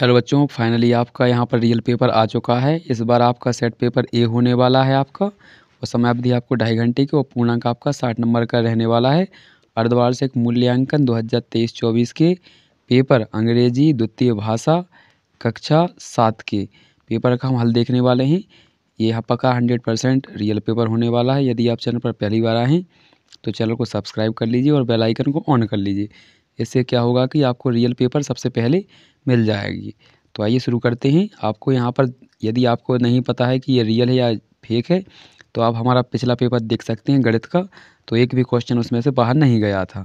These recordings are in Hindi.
हेलो बच्चों फाइनली आपका यहाँ पर रियल पेपर आ चुका है इस बार आपका सेट पेपर ए होने वाला है आपका और समय अवधि आपको ढाई घंटे की और पूर्णांक आपका साठ नंबर का रहने वाला है अर्धवार्षिक मूल्यांकन दो हज़ार तेईस चौबीस के पेपर अंग्रेजी द्वितीय भाषा कक्षा सात के पेपर का हम हल देखने वाले हैं ये यहाँ पक्का हंड्रेड परसेंट रियल पेपर होने वाला है यदि आप चैनल पर पहली बार आएँ तो चैनल को सब्सक्राइब कर लीजिए और बेलाइकन को ऑन कर लीजिए इससे क्या होगा कि आपको रियल पेपर सबसे पहले मिल जाएगी तो आइए शुरू करते हैं आपको यहाँ पर यदि आपको नहीं पता है कि ये रियल है या फेक है तो आप हमारा पिछला पेपर देख सकते हैं गणित का तो एक भी क्वेश्चन उसमें से बाहर नहीं गया था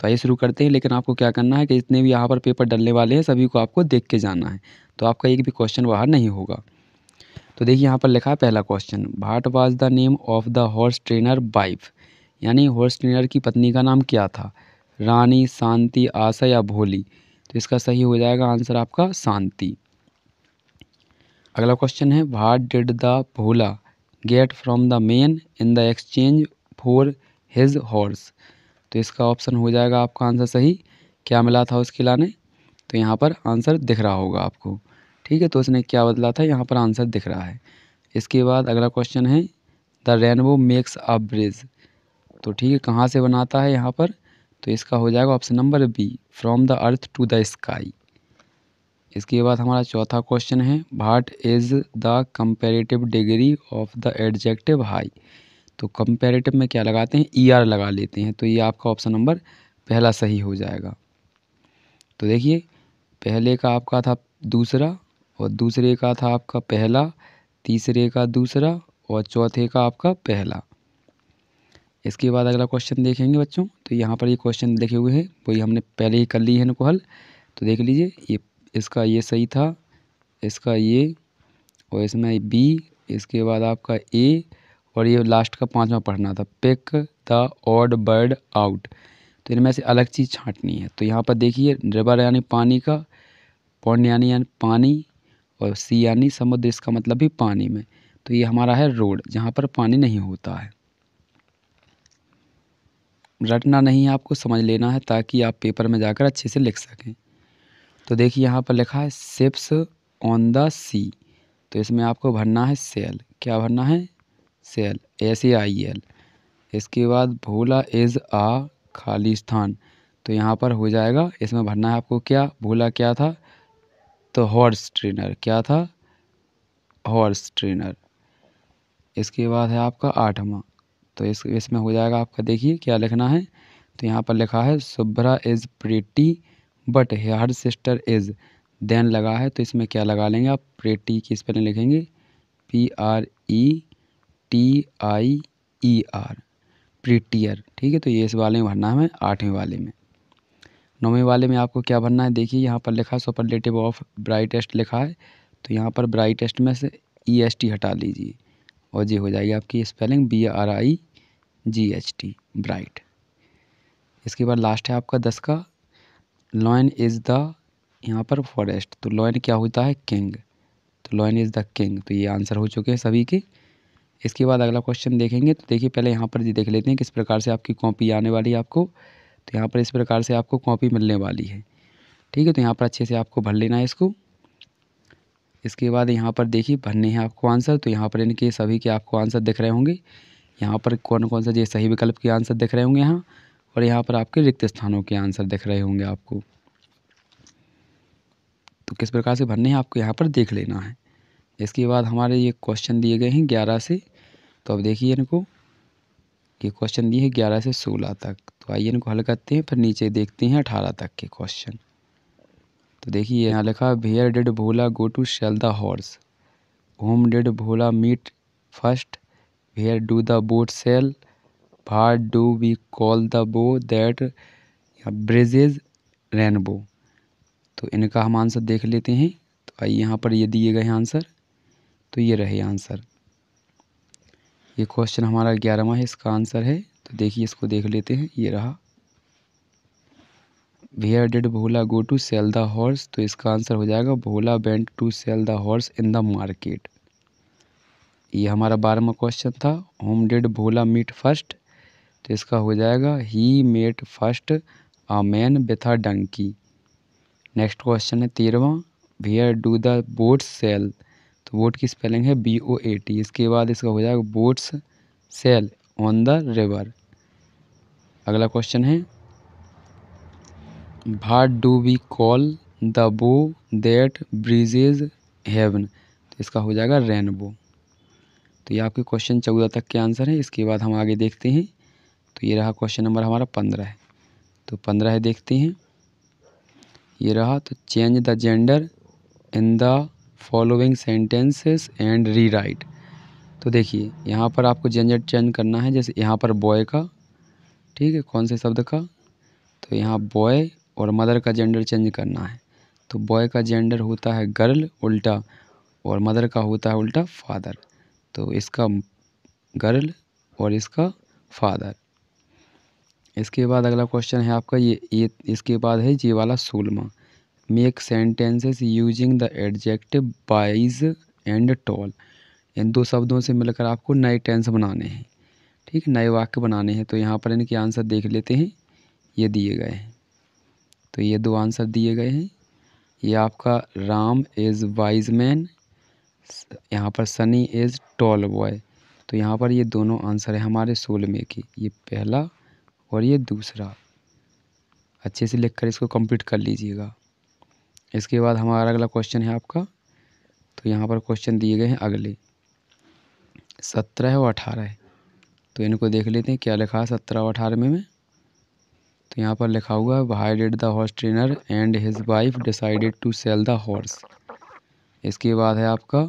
तो आइए शुरू करते हैं लेकिन आपको क्या करना है कि जितने भी यहाँ पर पेपर डलने वाले हैं सभी को आपको देख के जाना है तो आपका एक भी क्वेश्चन बाहर नहीं होगा तो देखिए यहाँ पर लिखा है पहला question what was the name of the horse trainer wife यानी हॉर्स ट्रेनर की पत्नी का नाम क्या था रानी शांति आशा या भोली तो इसका सही हो जाएगा आंसर आपका शांति अगला क्वेश्चन है what did the Bhola get from the men in the exchange for his horse तो इसका ऑप्शन हो जाएगा आपका आंसर सही क्या मिला था उसके लाने तो यहाँ पर आंसर दिख रहा होगा आपको ठीक है तो उसने क्या बदला था यहाँ पर आंसर दिख रहा है इसके बाद अगला क्वेश्चन है the rainbow makes a bridge तो ठीक है कहाँ से बनाता है यहाँ पर तो इसका हो जाएगा option number B from the earth to the sky इसके बाद हमारा चौथा क्वेश्चन है what is the comparative degree of the adjective high तो कंपेरेटिव में क्या लगाते हैं ई e ER आर लगा लेते हैं तो ये आपका ऑप्शन नंबर पहला सही हो जाएगा तो देखिए पहले का आपका था दूसरा और दूसरे का था आपका पहला तीसरे का दूसरा और चौथे का आपका पहला इसके बाद अगला क्वेश्चन देखेंगे बच्चों तो यहाँ पर ये क्वेश्चन लिखे हुए हैं वही हमने पहले ही कर ली है इनको हल तो देख लीजिए ये इसका ये सही था इसका ये और इसमें बी इसके बाद आपका ए और ये लास्ट का पाँचवा पढ़ना था pick the odd bird out तो इनमें से अलग चीज़ छाँटनी है तो यहाँ पर देखिए रिवर यानी पानी का पौंड यानी यानी पानी और सी यानी समुद्र इसका मतलब भी पानी में तो ये हमारा है रोड जहाँ पर पानी नहीं होता है रटना नहीं है आपको समझ लेना है ताकि आप पेपर में जाकर अच्छे से लिख सकें तो देखिए यहाँ पर लिखा है सिप्स ऑन द सी तो इसमें आपको भरना है सेल क्या भरना है sail S A I L इसके बाद भोला इज़ आ खाली स्थान तो यहाँ पर हो जाएगा इसमें भरना है आपको क्या भोला क्या था तो हॉर्स ट्रेनर क्या था हॉर्स ट्रेनर इसके बाद है आपका आठवां तो इस इसमें हो जाएगा आपका देखिए क्या लिखना है तो यहाँ पर लिखा है Shubhra is pretty but her sister is then लगा है तो इसमें क्या लगा लेंगे आप प्रेटी की स्पेलिंग लिखेंगे P R E T I E R prettier ठीक है तो ये इस वाले में भरना है आठवें वाले में नौवें वाले में आपको क्या भरना है देखिए यहाँ पर लिखा है सुपरलेटिव ऑफ ब्राइटेस्ट लिखा है तो यहाँ पर ब्राइटेस्ट में से ई एस टी हटा लीजिए और ये हो जाएगी आपकी spelling B R I G H T bright इसके बाद लास्ट है आपका दस का लॉयन इज़ द यहाँ पर फॉरेस्ट तो लॉयन क्या होता है किंग तो लॉयन इज़ द किंग तो ये आंसर हो चुके हैं सभी के इसके बाद अगला क्वेश्चन देखेंगे तो देखिए पहले यहाँ पर जी देख लेते हैं किस प्रकार से आपकी कॉपी आने वाली है आपको तो यहाँ पर इस प्रकार से आपको कॉपी मिलने वाली है ठीक है तो यहाँ पर अच्छे से आपको भर लेना है इसको इसके बाद यहाँ पर देखिए भरने हैं आपको आंसर तो यहाँ पर इनके सभी के आपको आंसर दिख रहे होंगे यहाँ पर कौन कौन सा जो सही विकल्प के आंसर दिख रहे होंगे यहाँ और यहाँ पर आपके रिक्त स्थानों के आंसर दिख रहे होंगे आपको तो किस प्रकार से भरने हैं आपको यहाँ पर देख लेना है इसके बाद हमारे ये क्वेश्चन दिए गए हैं ग्यारह से तो अब देखिए इनको ये क्वेश्चन दिए हैं ग्यारह से सोलह तक तो आइए इनको हल करते हैं फिर नीचे देखते हैं अठारह तक के क्वेश्चन तो देखिए यहाँ लिखा where did Bhola go to sell the horse whom did Bhola meet first where do the boat sail what do we call the bow that bridges rainbow तो इनका हम आंसर देख लेते हैं तो आइए यहाँ पर ये दिए गए आंसर तो ये रहे आंसर ये क्वेश्चन हमारा ग्यारहवा है इसका आंसर है तो देखिए इसको देख लेते हैं ये रहा where did Bhola go to sell the horse तो इसका आंसर हो जाएगा Bhola went to sell the horse in the market ये हमारा बारहवा क्वेश्चन था whom did Bhola meet first तो इसका हो जाएगा he met first a man with a donkey next question है तेरहवा where do the boats sail तो बोट की स्पेलिंग है बी ओ ए टी इसके बाद इसका हो जाएगा boats sail on the river अगला क्वेश्चन है what do we call the bow that bridges heaven तो इसका हो जाएगा रेनबो तो ये आपके क्वेश्चन चौदह तक के आंसर हैं इसके बाद हम आगे देखते हैं तो ये रहा क्वेश्चन नंबर हमारा पंद्रह है तो पंद्रह है देखते हैं ये रहा तो change the gender in the following sentences and rewrite तो देखिए यहाँ पर आपको जेंडर चेंज करना है जैसे यहाँ पर बॉय का ठीक है कौन से शब्द का तो यहाँ बॉय और मदर का जेंडर चेंज करना है तो बॉय का जेंडर होता है गर्ल उल्टा और मदर का होता है उल्टा फादर तो इसका गर्ल और इसका फादर इसके बाद अगला क्वेश्चन है आपका ये ये इसके बाद है जी वाला सोलमा make sentences using the adjective wise and tall इन दो शब्दों से मिलकर आपको नए टेंस बनाने हैं ठीक नए वाक्य बनाने हैं तो यहाँ पर इनके आंसर देख लेते हैं ये दिए गए हैं तो ये दो आंसर दिए गए हैं ये आपका राम इज़ वाइज मैन यहाँ पर सनी इज़ टॉल बॉय तो यहाँ पर ये दोनों आंसर है हमारे सोल में की ये पहला और ये दूसरा अच्छे से लिख कर इसको कंप्लीट कर लीजिएगा इसके बाद हमारा अगला क्वेश्चन है आपका तो यहाँ पर क्वेश्चन दिए गए हैं अगले सत्रह और अठारह तो इनको देख लेते हैं क्या लिखा है सत्रह और अठारह में, में? तो यहाँ पर लिखा हुआ है hired the horse trainer and his wife decided to sell the horse इसके बाद है आपका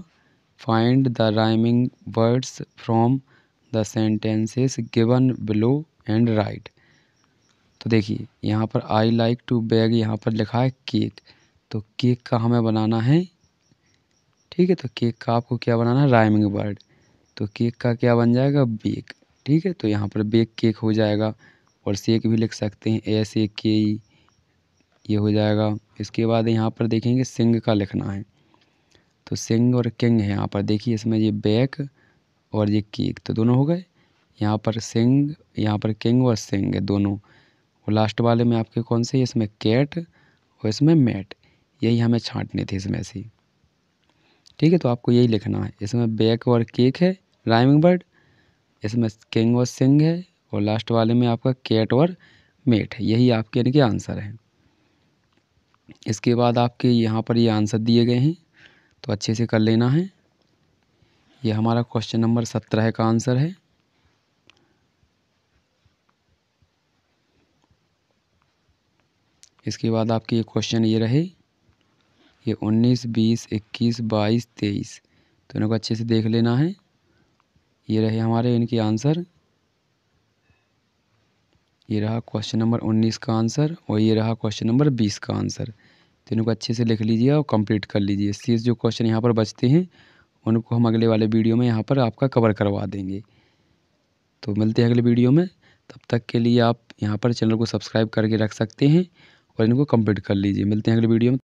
find the rhyming words from the sentences given below and write तो देखिए यहाँ पर आई लाइक टू बैग यहाँ पर लिखा है केक तो केक का हमें बनाना है ठीक है तो केक का आपको क्या बनाना है राइमिंग वर्ड तो केक का क्या बन जाएगा बेक ठीक है तो यहाँ पर बेक केक हो जाएगा और सेक भी लिख सकते हैं ए के ई ये हो जाएगा इसके बाद यहाँ पर देखेंगे सिंग का लिखना है तो सिंग और किंग है यहाँ पर देखिए इसमें ये बैक और ये केक तो दोनों हो गए यहाँ पर सिंग यहाँ पर किंग और सिंग है दोनों और लास्ट वाले में आपके कौन से इसमें कैट और इसमें मैट यही हमें छांटने थे इसमें से ठीक है तो आपको यही लिखना है इसमें बैक और केक है राइमिंग बर्ड इसमें किंग और सिंग है और लास्ट वाले में आपका कैट और मेट यही आपके यानी कि आंसर है इसके बाद आपके यहाँ पर ये आंसर दिए गए हैं तो अच्छे से कर लेना है ये हमारा क्वेश्चन नंबर सत्रह का आंसर है इसके बाद आपके ये क्वेश्चन ये रहे ये उन्नीस बीस इक्कीस बाईस तेईस तो इनको अच्छे से देख लेना है ये रहे हमारे इनके आंसर ये रहा क्वेश्चन नंबर उन्नीस का आंसर और ये रहा क्वेश्चन नंबर बीस का आंसर तीनों को अच्छे से लिख लीजिए और कंप्लीट कर लीजिए शेष जो क्वेश्चन यहाँ पर बचते हैं उनको हम अगले वाले वीडियो में यहाँ पर आपका कवर करवा देंगे तो मिलते हैं अगले वीडियो में तब तक के लिए आप यहाँ पर चैनल को सब्सक्राइब करके रख सकते हैं और इनको कम्प्लीट कर लीजिए मिलते हैं अगले वीडियो में